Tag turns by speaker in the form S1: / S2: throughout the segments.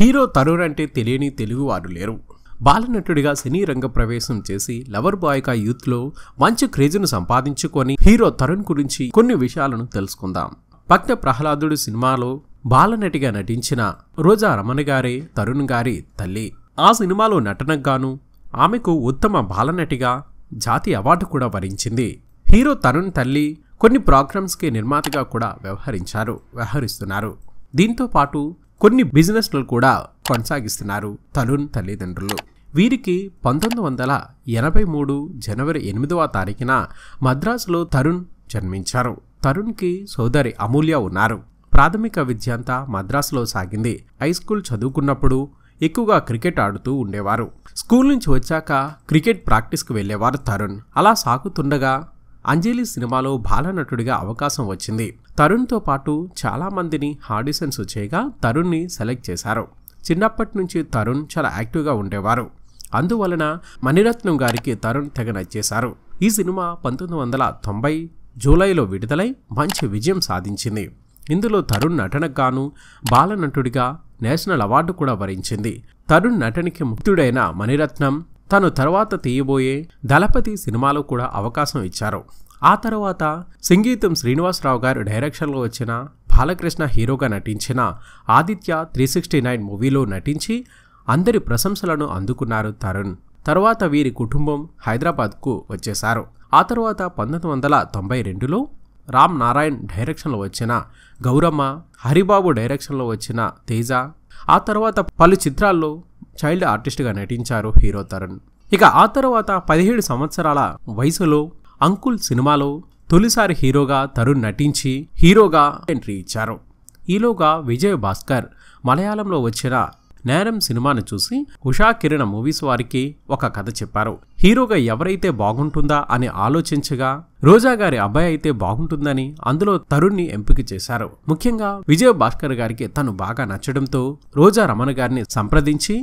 S1: hero Tarun అంటే తెలియని తెలుగువారు లేరు బాలనటుడిగా సినీ రంగ ప్రవేశం చేసి లవర్ బాయ్గా యూత్లో మంచి క్రేజ్ను సంపాదించుకొని హీరో తరుణ్ గురించి కొన్ని విషయాలను తెలుసుకుందాం భక్త ప్రహ్లాదుడు సినిమాలో బాలనటిగా నటించిన రోజా రమణ గారే తరుణ్ గారి తల్లి ఆ సినిమాలో నటనకు గాను ఆమెకు ఉత్తమ బాలనటిగా జాతి అవార్డు కూడా వరించింది హీరో తరుణ్ తల్లి కొన్ని ప్రోగ్రామ్స్కి నిర్మాతగా కూడా వ్యవహరించారు వ్యవహరిస్తున్నారు దీంతో పాటు కొన్ని బిజినెస్లు కూడా కొనసాగిస్తున్నారు తరుణ్ తల్లిదండ్రులు వీరికి పంతొమ్మిది వందల ఎనభై మూడు జనవరి ఎనిమిదవ తారీఖున మద్రాసులో తరుణ్ జన్మించారు తరుణ్కి సోదరి అమూల్య ఉన్నారు ప్రాథమిక అంతా మద్రాసులో సాగింది హై స్కూల్ చదువుకున్నప్పుడు ఎక్కువగా క్రికెట్ ఆడుతూ ఉండేవారు స్కూల్ నుంచి వచ్చాక క్రికెట్ ప్రాక్టీస్కి వెళ్ళేవారు తరుణ్ అలా సాగుతుండగా అంజలి సినిమాలో బాలనటుడిగా అవకాశం వచ్చింది తరుణ్తో పాటు చాలామందిని ఆడిషన్స్ చేయగా తరుణ్ని సెలెక్ట్ చేశారు చిన్నప్పటి నుంచి తరుణ్ చాలా యాక్టివ్గా ఉండేవారు అందువలన మణిరత్నం గారికి తరుణ్ తెగ నచ్చేశారు ఈ సినిమా పంతొమ్మిది వందల తొంభై జూలైలో విడుదలై మంచి విజయం సాధించింది ఇందులో తరుణ్ నటనకు గాను బాలనటుడిగా నేషనల్ అవార్డు కూడా వరించింది తరుణ్ నటనకి ముక్తుడైన మణిరత్నం తను తర్వాత తీయబోయే దళపతి సినిమాలో కూడా అవకాశం ఇచ్చారు ఆ తర్వాత సంగీతం శ్రీనివాసరావు గారు డైరెక్షన్లో వచ్చిన బాలకృష్ణ హీరోగా నటించిన ఆదిత్య త్రీ సిక్స్టీ నైన్ మూవీలో నటించి అందరి ప్రశంసలను అందుకున్నారు తరుణ్ తర్వాత వీరి కుటుంబం హైదరాబాద్కు వచ్చేశారు ఆ తర్వాత పంతొమ్మిది వందల తొంభై రెండులో రామ్ నారాయణ్ డైరెక్షన్లో వచ్చిన గౌరమ్మ హరిబాబు డైరెక్షన్లో వచ్చిన తేజ ఆ తర్వాత పలు చిత్రాల్లో చైల్డ్ ఆర్టిస్ట్గా నటించారు హీరో తరుణ్ ఇక ఆ తర్వాత పదిహేడు సంవత్సరాల వయసులో అంకుల్ సినిమాలో తొలిసారి హీరోగా తరుణ్ నటించి హీరోగా ఎంట్రీ ఇచ్చారు ఈలోగా విజయ్ భాస్కర్ మలయాళంలో వచ్చిన నేరం సినిమాను చూసి ఉషా కిరణ్ మూవీస్ వారికి ఒక కథ చెప్పారు హీరోగా ఎవరైతే బాగుంటుందా అని ఆలోచించగా రోజా గారి అబ్బాయి అయితే బాగుంటుందని అందులో తరుణ్ని ఎంపిక చేశారు ముఖ్యంగా విజయ్ భాస్కర్ గారికి తను బాగా నచ్చడంతో రోజా రమణ గారిని సంప్రదించి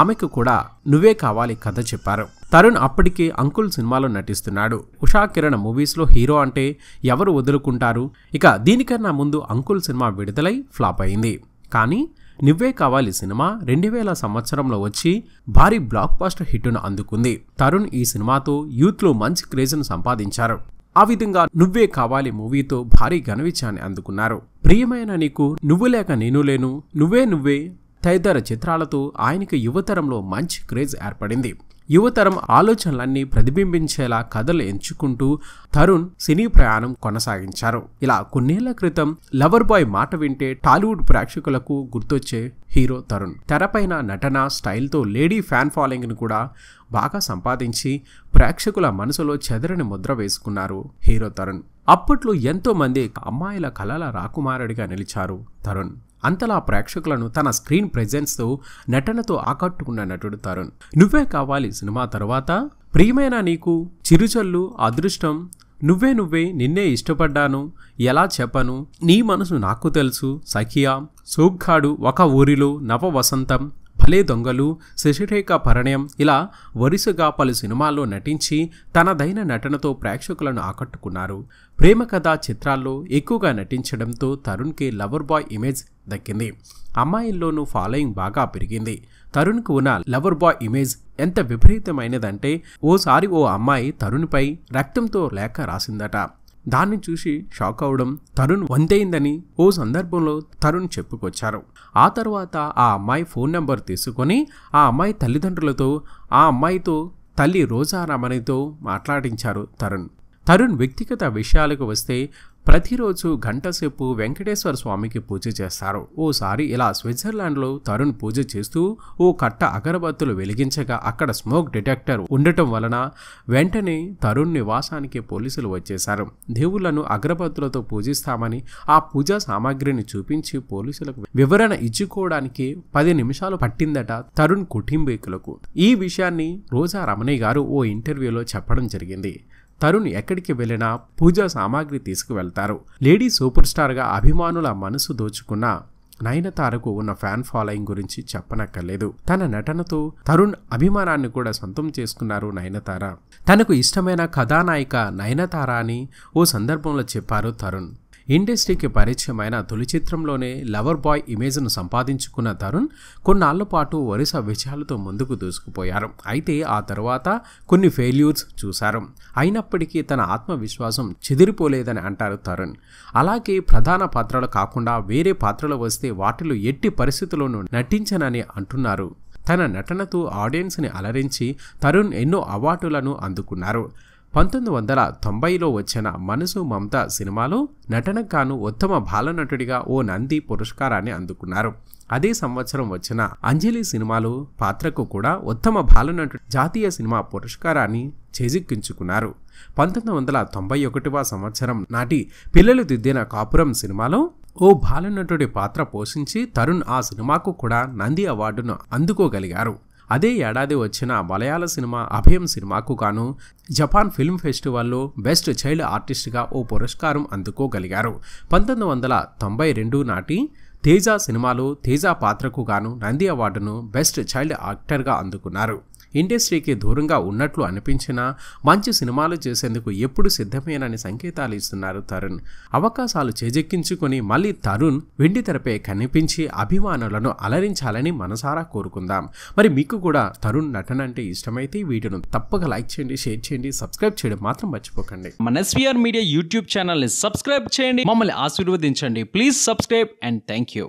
S1: ఆమెకు కూడా నువ్వే కావాలి కథ చెప్పారు తరుణ్ అప్పటికే అంకుల్ సినిమాలో నటిస్తున్నాడు ఉషా కిరణ్ మూవీస్లో హీరో అంటే ఎవరు వదులుకుంటారు ఇక దీనికన్నా ముందు అంకుల్ సినిమా విడుదలై ఫ్లాప్ అయింది కానీ నువ్వే కావాలి సినిమా రెండు వేల సంవత్సరంలో వచ్చి భారీ బ్లాక్ బాస్టర్ హిట్ను అందుకుంది తరుణ్ ఈ సినిమాతో యూత్లో మంచి క్రేజ్ను సంపాదించారు ఆ విధంగా నువ్వే కావాలి మూవీతో భారీ ఘనవిజయాన్ని అందుకున్నారు ప్రియమైన నీకు నువ్వు లేక నేను లేను నువ్వే నువ్వే తదితర చిత్రాలతో ఆయనకు యువతరంలో మంచి క్రేజ్ ఏర్పడింది యువతరం ఆలోచనలన్నీ ప్రతిబింబించేలా కథలు ఎంచుకుంటూ తరుణ్ సినీ ప్రయాణం కొనసాగించారు ఇలా కొన్నేళ్ల క్రితం లవర్ బాయ్ మాట వింటే టాలీవుడ్ ప్రేక్షకులకు గుర్తొచ్చే హీరో తరుణ్ తెరపైన నటన స్టైల్తో లేడీ ఫ్యాన్ ఫాలోయింగ్ను కూడా బాగా సంపాదించి ప్రేక్షకుల మనసులో చెదరని ముద్ర వేసుకున్నారు హీరో తరుణ్ అప్పట్లో ఎంతోమంది అమ్మాయిల కళల రాకుమారుడిగా నిలిచారు తరుణ్ అంతలా ప్రేక్షకులను తన స్క్రీన్ ప్రెజెన్స్తో నటనతో ఆకట్టుకున్న నటుడు తరుణ్ నువ్వే కావాలి సినిమా తర్వాత ప్రియమైన నీకు చిరుచల్లు అదృష్టం నువ్వే నువ్వే నిన్నే ఇష్టపడ్డాను ఎలా చెప్పను నీ మనసు నాకు తెలుసు సఖియా సూగ్ఖాడు ఒక ఊరిలో నవ వసంతం భలే దొంగలు శశిరేఖ పరణయం ఇలా వరుసగా పలు సినిమాల్లో నటించి తనదైన నటనతో ప్రేక్షకులను ఆకట్టుకున్నారు ప్రేమ కథా చిత్రాల్లో ఎక్కువగా నటించడంతో తరుణ్కి లవర్ బాయ్ ఇమేజ్ దక్కింది అమ్మాయిల్లోనూ ఫాలోయింగ్ బాగా పెరిగింది తరుణ్కు ఉన్న లవర్ బాయ్ ఇమేజ్ ఎంత విపరీతమైనదంటే ఓసారి ఓ అమ్మాయి తరుణ్పై రక్తంతో లేఖ రాసిందట దాన్ని చూసి షాక్ అవడం తరుణ్ వంతైందని ఓ సందర్భంలో తరుణ్ చెప్పుకొచ్చారు ఆ తర్వాత ఆ అమ్మాయి ఫోన్ నెంబర్ తీసుకొని ఆ అమ్మాయి తల్లిదండ్రులతో ఆ అమ్మాయితో తల్లి రోజా మాట్లాడించారు తరుణ్ తరుణ్ వ్యక్తిగత విషయాలకు వస్తే ప్రతిరోజు గంటసేపు వెంకటేశ్వర స్వామికి పూజ చేస్తారు ఓసారి ఇలా స్విట్జర్లాండ్లో తరుణ్ పూజ చేస్తూ ఓ కట్ట అగరబత్తులు వెలిగించగా అక్కడ స్మోక్ డిటెక్టర్ ఉండటం వలన వెంటనే తరుణ్ నివాసానికి పోలీసులు వచ్చేశారు దేవుళ్లను అగరబత్తులతో పూజిస్తామని ఆ పూజా సామాగ్రిని చూపించి పోలీసులకు వివరణ ఇచ్చుకోవడానికి పది నిమిషాలు పట్టిందట తరుణ్ కుటుంబీకులకు ఈ విషయాన్ని రోజా రమణి గారు ఓ ఇంటర్వ్యూలో చెప్పడం జరిగింది తరుణ్ ఎక్కడికి వెళ్ళినా పూజా సామాగ్రి తీసుకువెళ్తారు లేడీ సూపర్ స్టార్గా అభిమానుల మనసు దోచుకున్న నయనతారకు ఉన్న ఫ్యాన్ ఫాలోయింగ్ గురించి చెప్పనక్కర్లేదు తన నటనతో తరుణ్ అభిమానాన్ని కూడా సొంతం చేసుకున్నారు నయనతార తనకు ఇష్టమైన కథానాయిక నయనతార అని ఓ సందర్భంలో చెప్పారు తరుణ్ ఇండస్ట్రీకి పరిచయమైన తొలి చిత్రంలోనే లవర్ బాయ్ ఇమేజ్ను సంపాదించుకున్న తరుణ్ కొన్నాళ్ళ పాటు వరుస విజయాలతో ముందుకు దూసుకుపోయారు అయితే ఆ తర్వాత కొన్ని ఫెయిల్యూర్స్ చూశారు అయినప్పటికీ తన ఆత్మవిశ్వాసం చెదిరిపోలేదని అంటారు తరుణ్ అలాగే ప్రధాన పాత్రలు కాకుండా వేరే పాత్రలు వస్తే వాటిలో ఎట్టి పరిస్థితుల్లోనూ నటించనని అంటున్నారు తన నటనతో ఆడియన్స్ని అలరించి తరుణ్ ఎన్నో అవార్డులను అందుకున్నారు పంతొమ్మిది వందల తొంభైలో వచ్చిన మనసు మమత సినిమాలో నటనకు కాను ఉత్తమ బాలనటుడిగా ఓ నంది పురస్కారాన్ని అందుకున్నారు అదే సంవత్సరం వచ్చిన అంజలి సినిమాలో పాత్రకు కూడా ఉత్తమ బాలనటుడు జాతీయ సినిమా పురస్కారాన్ని చేజిక్కించుకున్నారు పంతొమ్మిది వందల తొంభై ఒకటివ సంవత్సరం నాటి పిల్లలు దిద్దిన కాపురం సినిమాలో ఓ బాలనటుడి పాత్ర పోషించి తరుణ్ ఆ సినిమాకు కూడా నంది అవార్డును అందుకోగలిగారు అదే ఏడాది వచ్చిన మలయాళ సినిమా అభయం సినిమాకు గాను జపాన్ ఫిల్మ్ ఫెస్టివల్లో బెస్ట్ చైల్డ్ ఆర్టిస్ట్గా ఓ పురస్కారం అందుకోగలిగారు పంతొమ్మిది వందల తొంభై రెండు నాటి తేజ సినిమాలో తేజ పాత్రకు గాను నంది అవార్డును బెస్ట్ చైల్డ్ యాక్టర్గా అందుకున్నారు ఇండస్ట్రీకి దూరంగా ఉన్నట్లు అనిపించినా మంచి సినిమాలు చేసేందుకు ఎప్పుడు సిద్ధమేనని సంకేతాలు ఇస్తున్నారు తరుణ్ అవకాశాలు చేజెక్కించుకుని మళ్ళీ తరుణ్ వెండి తెరపై కనిపించి అభిమానులను అలరించాలని మనసారా కోరుకుందాం మరి మీకు కూడా తరుణ్ నటన అంటే ఇష్టమైతే వీటిని తప్పక లైక్ చేయండి షేర్ చేయండి సబ్స్క్రైబ్ చేయడం మాత్రం మర్చిపోకండి మన ఎస్వీఆర్ మీడియా యూట్యూబ్ ఛానల్ని సబ్స్క్రైబ్ చేయండి మమ్మల్ని ఆశీర్వదించండి please subscribe and thank you